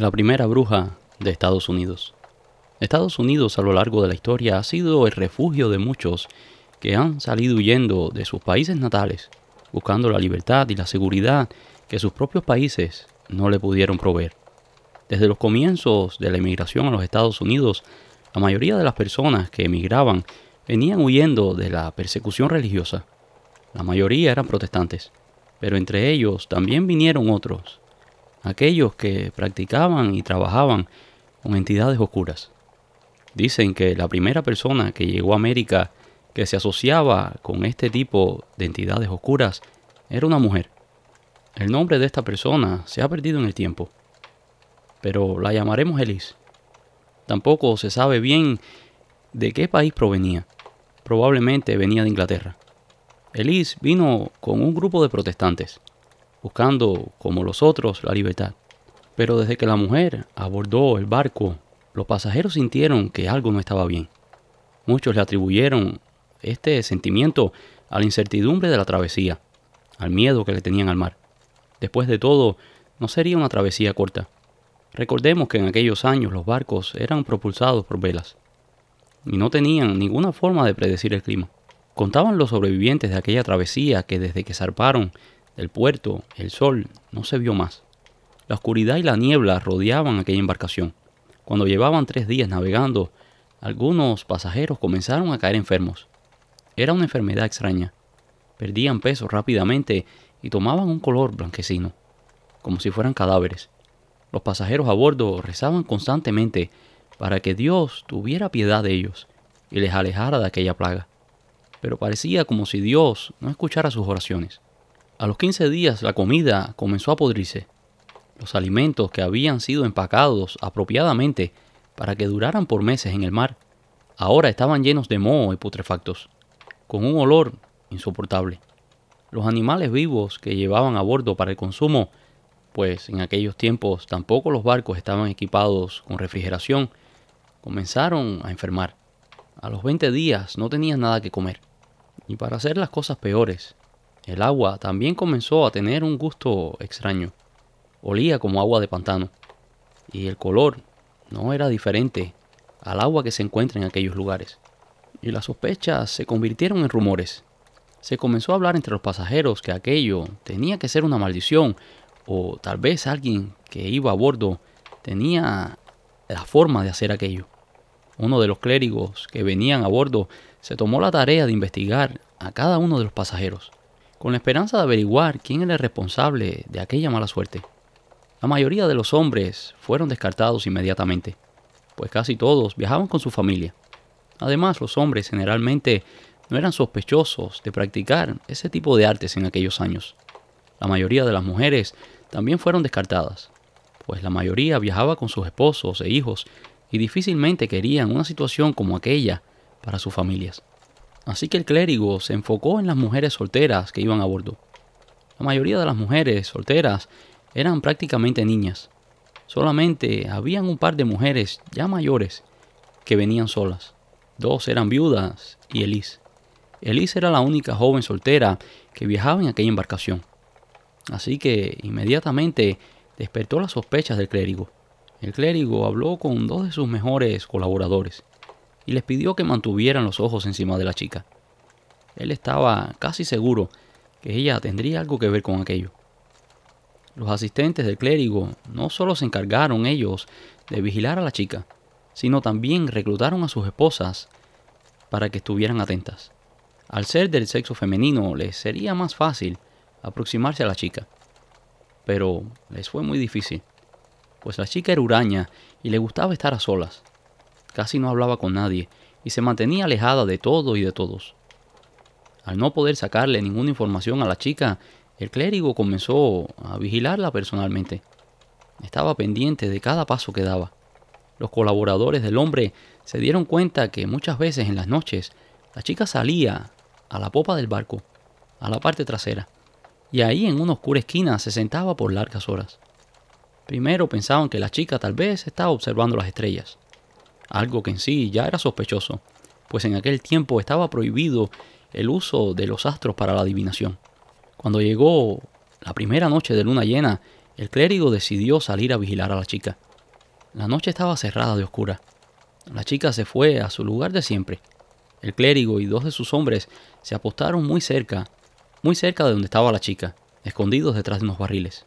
la primera bruja de Estados Unidos. Estados Unidos a lo largo de la historia ha sido el refugio de muchos que han salido huyendo de sus países natales, buscando la libertad y la seguridad que sus propios países no le pudieron proveer. Desde los comienzos de la emigración a los Estados Unidos, la mayoría de las personas que emigraban venían huyendo de la persecución religiosa. La mayoría eran protestantes, pero entre ellos también vinieron otros aquellos que practicaban y trabajaban con entidades oscuras. Dicen que la primera persona que llegó a América que se asociaba con este tipo de entidades oscuras era una mujer. El nombre de esta persona se ha perdido en el tiempo, pero la llamaremos Elise. Tampoco se sabe bien de qué país provenía. Probablemente venía de Inglaterra. Elise vino con un grupo de protestantes buscando, como los otros, la libertad. Pero desde que la mujer abordó el barco, los pasajeros sintieron que algo no estaba bien. Muchos le atribuyeron este sentimiento a la incertidumbre de la travesía, al miedo que le tenían al mar. Después de todo, no sería una travesía corta. Recordemos que en aquellos años los barcos eran propulsados por velas y no tenían ninguna forma de predecir el clima. Contaban los sobrevivientes de aquella travesía que desde que zarparon del puerto, el sol, no se vio más. La oscuridad y la niebla rodeaban aquella embarcación. Cuando llevaban tres días navegando, algunos pasajeros comenzaron a caer enfermos. Era una enfermedad extraña. Perdían peso rápidamente y tomaban un color blanquecino, como si fueran cadáveres. Los pasajeros a bordo rezaban constantemente para que Dios tuviera piedad de ellos y les alejara de aquella plaga. Pero parecía como si Dios no escuchara sus oraciones. A los 15 días la comida comenzó a podrirse. Los alimentos que habían sido empacados apropiadamente para que duraran por meses en el mar, ahora estaban llenos de moho y putrefactos, con un olor insoportable. Los animales vivos que llevaban a bordo para el consumo, pues en aquellos tiempos tampoco los barcos estaban equipados con refrigeración, comenzaron a enfermar. A los 20 días no tenían nada que comer. Y para hacer las cosas peores, el agua también comenzó a tener un gusto extraño. Olía como agua de pantano. Y el color no era diferente al agua que se encuentra en aquellos lugares. Y las sospechas se convirtieron en rumores. Se comenzó a hablar entre los pasajeros que aquello tenía que ser una maldición o tal vez alguien que iba a bordo tenía la forma de hacer aquello. Uno de los clérigos que venían a bordo se tomó la tarea de investigar a cada uno de los pasajeros con la esperanza de averiguar quién era el responsable de aquella mala suerte. La mayoría de los hombres fueron descartados inmediatamente, pues casi todos viajaban con su familia. Además, los hombres generalmente no eran sospechosos de practicar ese tipo de artes en aquellos años. La mayoría de las mujeres también fueron descartadas, pues la mayoría viajaba con sus esposos e hijos y difícilmente querían una situación como aquella para sus familias. Así que el clérigo se enfocó en las mujeres solteras que iban a bordo. La mayoría de las mujeres solteras eran prácticamente niñas. Solamente habían un par de mujeres ya mayores que venían solas. Dos eran viudas y Elise. Elise era la única joven soltera que viajaba en aquella embarcación. Así que inmediatamente despertó las sospechas del clérigo. El clérigo habló con dos de sus mejores colaboradores, y les pidió que mantuvieran los ojos encima de la chica. Él estaba casi seguro que ella tendría algo que ver con aquello. Los asistentes del clérigo no solo se encargaron ellos de vigilar a la chica, sino también reclutaron a sus esposas para que estuvieran atentas. Al ser del sexo femenino les sería más fácil aproximarse a la chica, pero les fue muy difícil, pues la chica era huraña y le gustaba estar a solas. Casi no hablaba con nadie y se mantenía alejada de todo y de todos. Al no poder sacarle ninguna información a la chica, el clérigo comenzó a vigilarla personalmente. Estaba pendiente de cada paso que daba. Los colaboradores del hombre se dieron cuenta que muchas veces en las noches la chica salía a la popa del barco, a la parte trasera, y ahí en una oscura esquina se sentaba por largas horas. Primero pensaban que la chica tal vez estaba observando las estrellas, algo que en sí ya era sospechoso, pues en aquel tiempo estaba prohibido el uso de los astros para la adivinación. Cuando llegó la primera noche de luna llena, el clérigo decidió salir a vigilar a la chica. La noche estaba cerrada de oscura. La chica se fue a su lugar de siempre. El clérigo y dos de sus hombres se apostaron muy cerca, muy cerca de donde estaba la chica, escondidos detrás de unos barriles.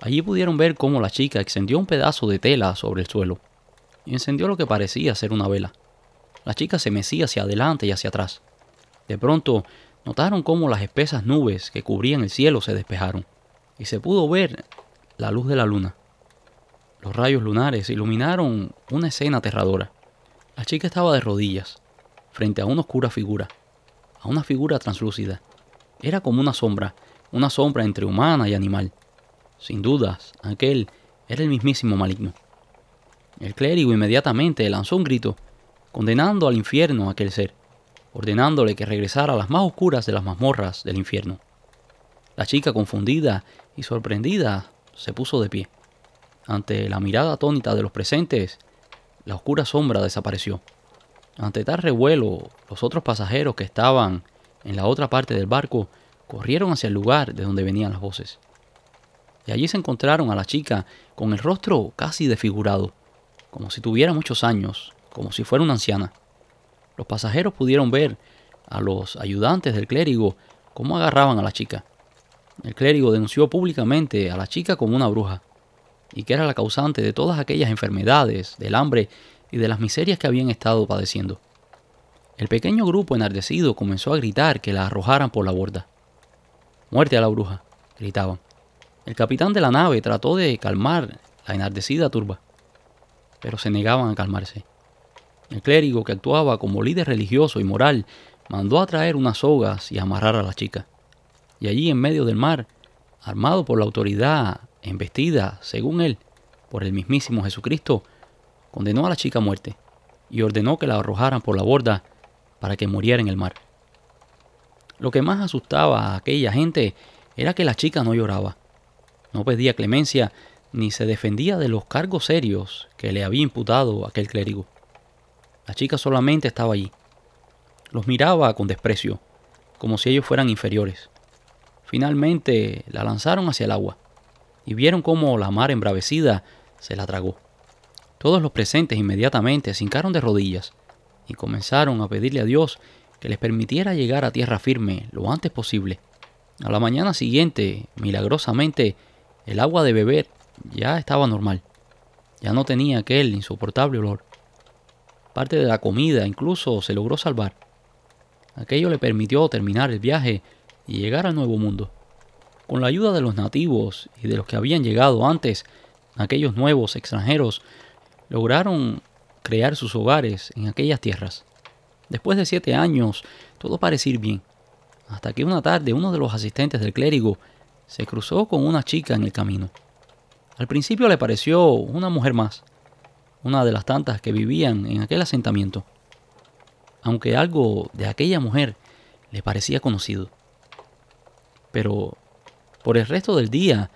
Allí pudieron ver cómo la chica extendió un pedazo de tela sobre el suelo y encendió lo que parecía ser una vela. La chica se mecía hacia adelante y hacia atrás. De pronto, notaron cómo las espesas nubes que cubrían el cielo se despejaron, y se pudo ver la luz de la luna. Los rayos lunares iluminaron una escena aterradora. La chica estaba de rodillas, frente a una oscura figura, a una figura translúcida. Era como una sombra, una sombra entre humana y animal. Sin dudas, aquel era el mismísimo maligno. El clérigo inmediatamente lanzó un grito, condenando al infierno a aquel ser, ordenándole que regresara a las más oscuras de las mazmorras del infierno. La chica, confundida y sorprendida, se puso de pie. Ante la mirada atónita de los presentes, la oscura sombra desapareció. Ante tal revuelo, los otros pasajeros que estaban en la otra parte del barco corrieron hacia el lugar de donde venían las voces. Y allí se encontraron a la chica con el rostro casi desfigurado, como si tuviera muchos años, como si fuera una anciana. Los pasajeros pudieron ver a los ayudantes del clérigo cómo agarraban a la chica. El clérigo denunció públicamente a la chica como una bruja y que era la causante de todas aquellas enfermedades, del hambre y de las miserias que habían estado padeciendo. El pequeño grupo enardecido comenzó a gritar que la arrojaran por la borda. Muerte a la bruja, gritaban. El capitán de la nave trató de calmar la enardecida turba pero se negaban a calmarse. El clérigo que actuaba como líder religioso y moral mandó a traer unas sogas y amarrar a la chica. Y allí en medio del mar, armado por la autoridad e embestida, según él, por el mismísimo Jesucristo, condenó a la chica a muerte y ordenó que la arrojaran por la borda para que muriera en el mar. Lo que más asustaba a aquella gente era que la chica no lloraba, no pedía clemencia ni se defendía de los cargos serios que le había imputado aquel clérigo. La chica solamente estaba allí. Los miraba con desprecio, como si ellos fueran inferiores. Finalmente la lanzaron hacia el agua y vieron cómo la mar embravecida se la tragó. Todos los presentes inmediatamente se hincaron de rodillas y comenzaron a pedirle a Dios que les permitiera llegar a tierra firme lo antes posible. A la mañana siguiente, milagrosamente, el agua de beber ya estaba normal. Ya no tenía aquel insoportable olor. Parte de la comida incluso se logró salvar. Aquello le permitió terminar el viaje y llegar al Nuevo Mundo. Con la ayuda de los nativos y de los que habían llegado antes, aquellos nuevos extranjeros lograron crear sus hogares en aquellas tierras. Después de siete años, todo parecía ir bien, hasta que una tarde uno de los asistentes del clérigo se cruzó con una chica en el camino. Al principio le pareció una mujer más, una de las tantas que vivían en aquel asentamiento, aunque algo de aquella mujer le parecía conocido. Pero por el resto del día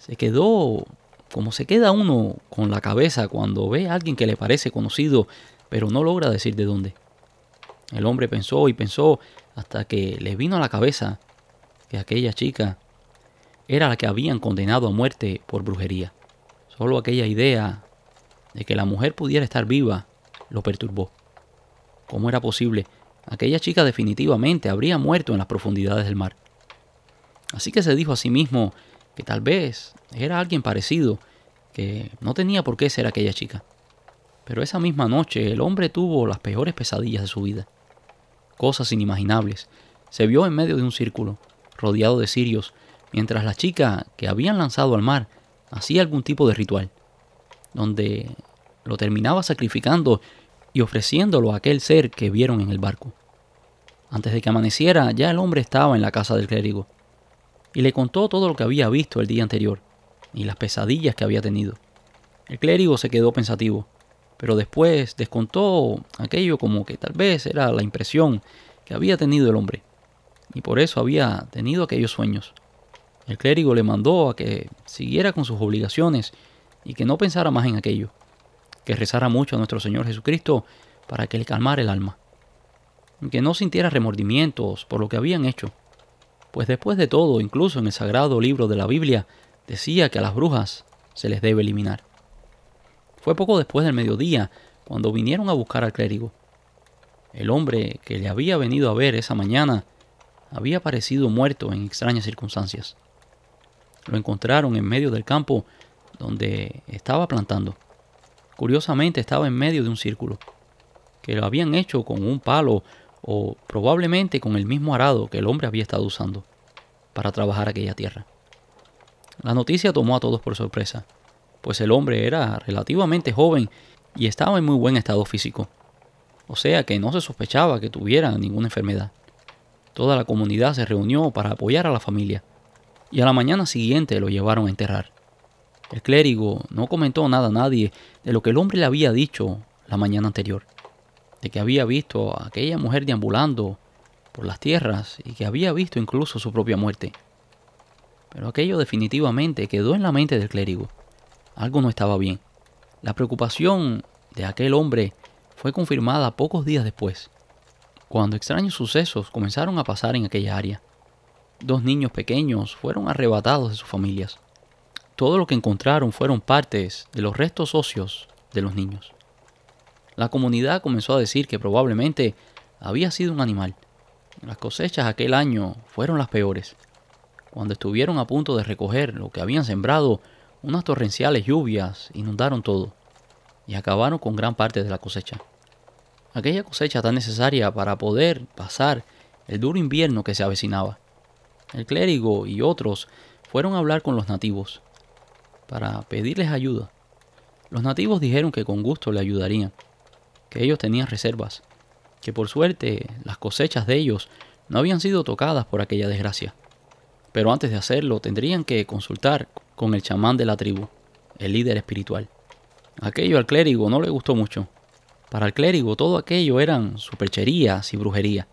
se quedó como se queda uno con la cabeza cuando ve a alguien que le parece conocido, pero no logra decir de dónde. El hombre pensó y pensó hasta que le vino a la cabeza que aquella chica era la que habían condenado a muerte por brujería. Solo aquella idea de que la mujer pudiera estar viva lo perturbó. ¿Cómo era posible? Aquella chica definitivamente habría muerto en las profundidades del mar. Así que se dijo a sí mismo que tal vez era alguien parecido, que no tenía por qué ser aquella chica. Pero esa misma noche el hombre tuvo las peores pesadillas de su vida. Cosas inimaginables. Se vio en medio de un círculo, rodeado de cirios, mientras la chica que habían lanzado al mar hacía algún tipo de ritual, donde lo terminaba sacrificando y ofreciéndolo a aquel ser que vieron en el barco. Antes de que amaneciera, ya el hombre estaba en la casa del clérigo, y le contó todo lo que había visto el día anterior, y las pesadillas que había tenido. El clérigo se quedó pensativo, pero después descontó aquello como que tal vez era la impresión que había tenido el hombre, y por eso había tenido aquellos sueños. El clérigo le mandó a que siguiera con sus obligaciones y que no pensara más en aquello, que rezara mucho a nuestro Señor Jesucristo para que le calmara el alma, que no sintiera remordimientos por lo que habían hecho, pues después de todo, incluso en el sagrado libro de la Biblia, decía que a las brujas se les debe eliminar. Fue poco después del mediodía cuando vinieron a buscar al clérigo. El hombre que le había venido a ver esa mañana había parecido muerto en extrañas circunstancias. Lo encontraron en medio del campo donde estaba plantando. Curiosamente estaba en medio de un círculo, que lo habían hecho con un palo o probablemente con el mismo arado que el hombre había estado usando para trabajar aquella tierra. La noticia tomó a todos por sorpresa, pues el hombre era relativamente joven y estaba en muy buen estado físico, o sea que no se sospechaba que tuviera ninguna enfermedad. Toda la comunidad se reunió para apoyar a la familia, y a la mañana siguiente lo llevaron a enterrar. El clérigo no comentó nada a nadie de lo que el hombre le había dicho la mañana anterior, de que había visto a aquella mujer deambulando por las tierras y que había visto incluso su propia muerte. Pero aquello definitivamente quedó en la mente del clérigo. Algo no estaba bien. La preocupación de aquel hombre fue confirmada pocos días después, cuando extraños sucesos comenzaron a pasar en aquella área dos niños pequeños fueron arrebatados de sus familias. Todo lo que encontraron fueron partes de los restos óseos de los niños. La comunidad comenzó a decir que probablemente había sido un animal. Las cosechas aquel año fueron las peores. Cuando estuvieron a punto de recoger lo que habían sembrado, unas torrenciales lluvias inundaron todo y acabaron con gran parte de la cosecha. Aquella cosecha tan necesaria para poder pasar el duro invierno que se avecinaba el clérigo y otros fueron a hablar con los nativos para pedirles ayuda. Los nativos dijeron que con gusto le ayudarían, que ellos tenían reservas, que por suerte las cosechas de ellos no habían sido tocadas por aquella desgracia. Pero antes de hacerlo tendrían que consultar con el chamán de la tribu, el líder espiritual. Aquello al clérigo no le gustó mucho. Para el clérigo todo aquello eran supercherías y brujería.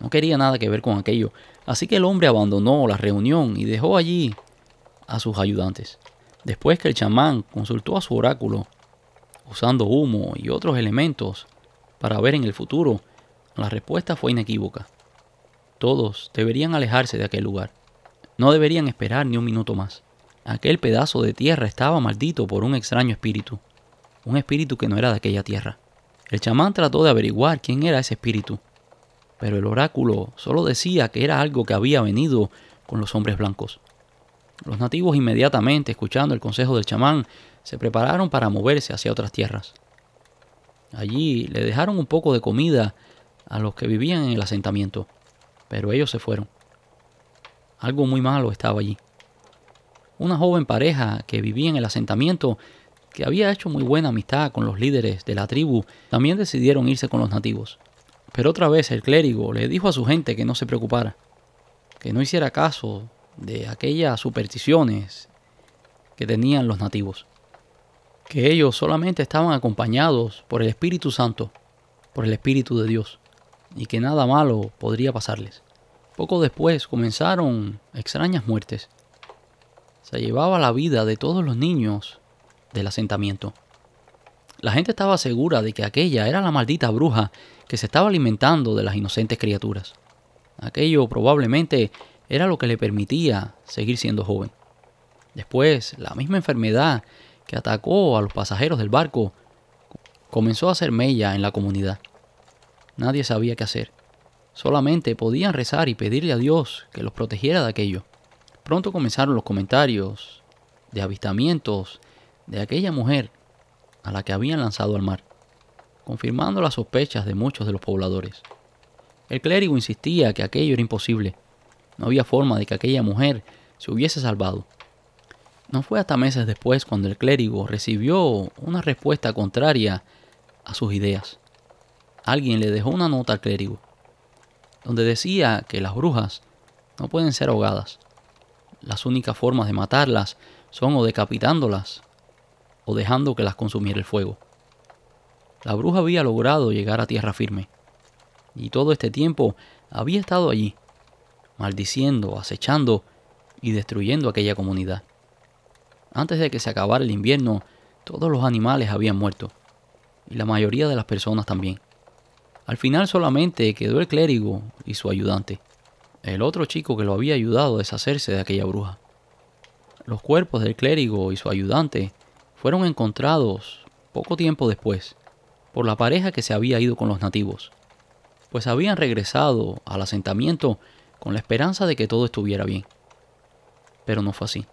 No quería nada que ver con aquello, así que el hombre abandonó la reunión y dejó allí a sus ayudantes. Después que el chamán consultó a su oráculo, usando humo y otros elementos para ver en el futuro, la respuesta fue inequívoca. Todos deberían alejarse de aquel lugar. No deberían esperar ni un minuto más. Aquel pedazo de tierra estaba maldito por un extraño espíritu, un espíritu que no era de aquella tierra. El chamán trató de averiguar quién era ese espíritu, pero el oráculo solo decía que era algo que había venido con los hombres blancos. Los nativos inmediatamente, escuchando el consejo del chamán, se prepararon para moverse hacia otras tierras. Allí le dejaron un poco de comida a los que vivían en el asentamiento, pero ellos se fueron. Algo muy malo estaba allí. Una joven pareja que vivía en el asentamiento, que había hecho muy buena amistad con los líderes de la tribu, también decidieron irse con los nativos. Pero otra vez el clérigo le dijo a su gente que no se preocupara, que no hiciera caso de aquellas supersticiones que tenían los nativos, que ellos solamente estaban acompañados por el Espíritu Santo, por el Espíritu de Dios, y que nada malo podría pasarles. Poco después comenzaron extrañas muertes. Se llevaba la vida de todos los niños del asentamiento. La gente estaba segura de que aquella era la maldita bruja que se estaba alimentando de las inocentes criaturas. Aquello probablemente era lo que le permitía seguir siendo joven. Después, la misma enfermedad que atacó a los pasajeros del barco comenzó a hacer mella en la comunidad. Nadie sabía qué hacer. Solamente podían rezar y pedirle a Dios que los protegiera de aquello. Pronto comenzaron los comentarios de avistamientos de aquella mujer a la que habían lanzado al mar confirmando las sospechas de muchos de los pobladores. El clérigo insistía que aquello era imposible. No había forma de que aquella mujer se hubiese salvado. No fue hasta meses después cuando el clérigo recibió una respuesta contraria a sus ideas. Alguien le dejó una nota al clérigo, donde decía que las brujas no pueden ser ahogadas. Las únicas formas de matarlas son o decapitándolas o dejando que las consumiera el fuego. La bruja había logrado llegar a tierra firme, y todo este tiempo había estado allí, maldiciendo, acechando y destruyendo aquella comunidad. Antes de que se acabara el invierno, todos los animales habían muerto, y la mayoría de las personas también. Al final solamente quedó el clérigo y su ayudante, el otro chico que lo había ayudado a deshacerse de aquella bruja. Los cuerpos del clérigo y su ayudante fueron encontrados poco tiempo después, por la pareja que se había ido con los nativos, pues habían regresado al asentamiento con la esperanza de que todo estuviera bien. Pero no fue así.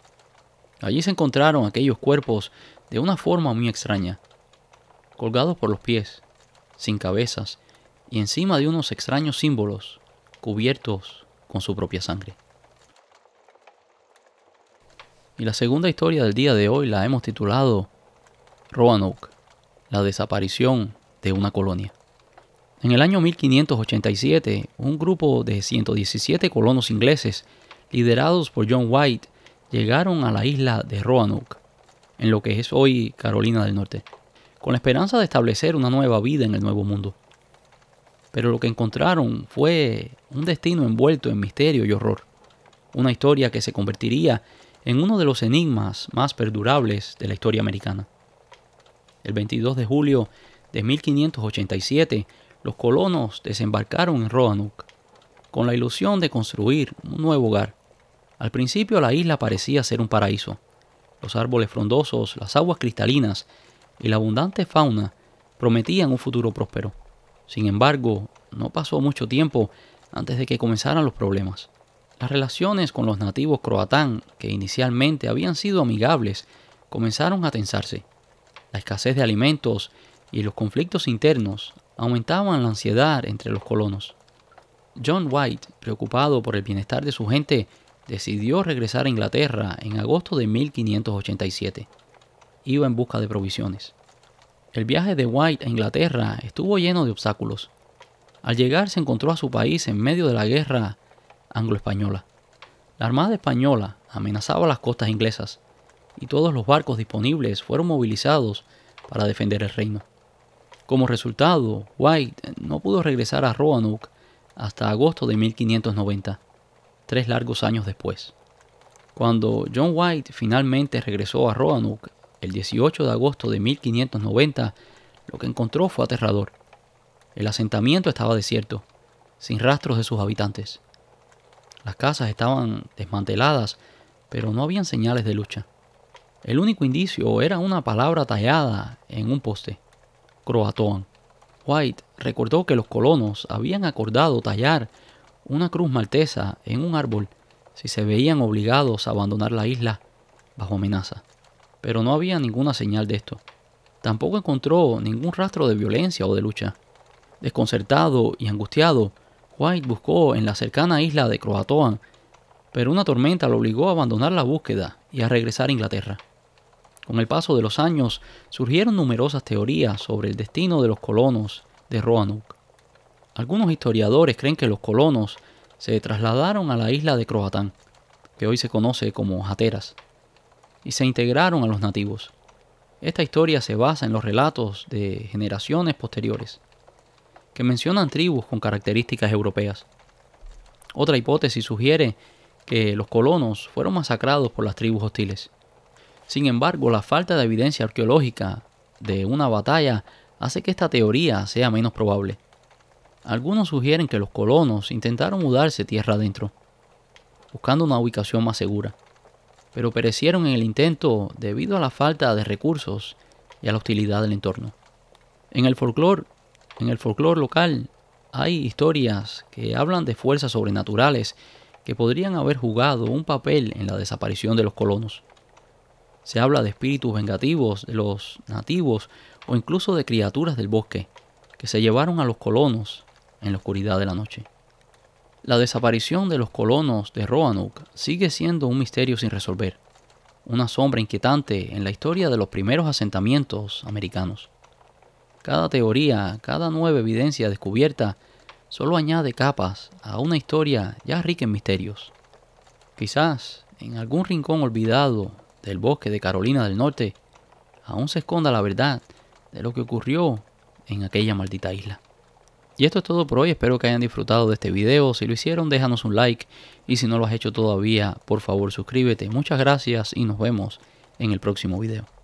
Allí se encontraron aquellos cuerpos de una forma muy extraña, colgados por los pies, sin cabezas y encima de unos extraños símbolos cubiertos con su propia sangre. Y la segunda historia del día de hoy la hemos titulado Roanoke la desaparición de una colonia. En el año 1587, un grupo de 117 colonos ingleses, liderados por John White, llegaron a la isla de Roanoke, en lo que es hoy Carolina del Norte, con la esperanza de establecer una nueva vida en el Nuevo Mundo. Pero lo que encontraron fue un destino envuelto en misterio y horror, una historia que se convertiría en uno de los enigmas más perdurables de la historia americana el 22 de julio de 1587, los colonos desembarcaron en Roanoke con la ilusión de construir un nuevo hogar. Al principio la isla parecía ser un paraíso. Los árboles frondosos, las aguas cristalinas y la abundante fauna prometían un futuro próspero. Sin embargo, no pasó mucho tiempo antes de que comenzaran los problemas. Las relaciones con los nativos croatán, que inicialmente habían sido amigables, comenzaron a tensarse. La escasez de alimentos y los conflictos internos aumentaban la ansiedad entre los colonos. John White, preocupado por el bienestar de su gente, decidió regresar a Inglaterra en agosto de 1587. Iba en busca de provisiones. El viaje de White a Inglaterra estuvo lleno de obstáculos. Al llegar se encontró a su país en medio de la guerra anglo-española. La Armada española amenazaba las costas inglesas y todos los barcos disponibles fueron movilizados para defender el reino. Como resultado, White no pudo regresar a Roanoke hasta agosto de 1590, tres largos años después. Cuando John White finalmente regresó a Roanoke el 18 de agosto de 1590, lo que encontró fue aterrador. El asentamiento estaba desierto, sin rastros de sus habitantes. Las casas estaban desmanteladas, pero no habían señales de lucha. El único indicio era una palabra tallada en un poste, Croatoan. White recordó que los colonos habían acordado tallar una cruz maltesa en un árbol si se veían obligados a abandonar la isla bajo amenaza. Pero no había ninguna señal de esto. Tampoco encontró ningún rastro de violencia o de lucha. Desconcertado y angustiado, White buscó en la cercana isla de Croatoan, pero una tormenta lo obligó a abandonar la búsqueda y a regresar a Inglaterra. Con el paso de los años surgieron numerosas teorías sobre el destino de los colonos de Roanoke. Algunos historiadores creen que los colonos se trasladaron a la isla de Croatán, que hoy se conoce como Jateras, y se integraron a los nativos. Esta historia se basa en los relatos de generaciones posteriores, que mencionan tribus con características europeas. Otra hipótesis sugiere que los colonos fueron masacrados por las tribus hostiles. Sin embargo, la falta de evidencia arqueológica de una batalla hace que esta teoría sea menos probable. Algunos sugieren que los colonos intentaron mudarse tierra adentro, buscando una ubicación más segura, pero perecieron en el intento debido a la falta de recursos y a la hostilidad del entorno. En el folclore, en el folclore local, hay historias que hablan de fuerzas sobrenaturales que podrían haber jugado un papel en la desaparición de los colonos. Se habla de espíritus vengativos de los nativos o incluso de criaturas del bosque que se llevaron a los colonos en la oscuridad de la noche. La desaparición de los colonos de Roanoke sigue siendo un misterio sin resolver, una sombra inquietante en la historia de los primeros asentamientos americanos. Cada teoría, cada nueva evidencia descubierta, solo añade capas a una historia ya rica en misterios. Quizás en algún rincón olvidado del bosque de Carolina del Norte aún se esconda la verdad de lo que ocurrió en aquella maldita isla. Y esto es todo por hoy, espero que hayan disfrutado de este video, si lo hicieron déjanos un like y si no lo has hecho todavía por favor suscríbete, muchas gracias y nos vemos en el próximo video.